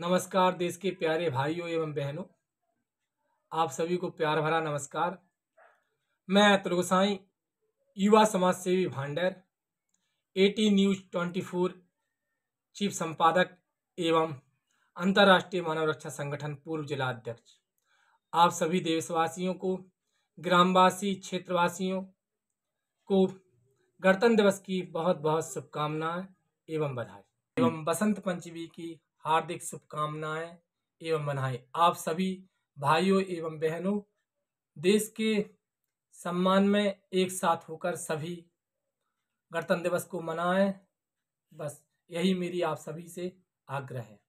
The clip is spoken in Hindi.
नमस्कार देश के प्यारे भाइयों एवं बहनों आप सभी को प्यार भरा नमस्कार मैं त्रिगुसाई युवा समाज सेवी भांडर AT news twenty four chief संपादक एवं अंतर्राष्ट्रीय मानव रक्षा संगठन पूर्व जिला अध्यक्ष आप सभी देशवासियों को ग्रामवासी क्षेत्रवासियों को गणतंत्र दिवस की बहुत बहुत शुभकामनाएं एवं बधाई एवं बसंत पंचमी की हार्दिक शुभकामनाएं एवं बधाई आप सभी भाइयों एवं बहनों देश के सम्मान में एक साथ होकर सभी गणतंत्र दिवस को मनाएं बस यही मेरी आप सभी से आग्रह है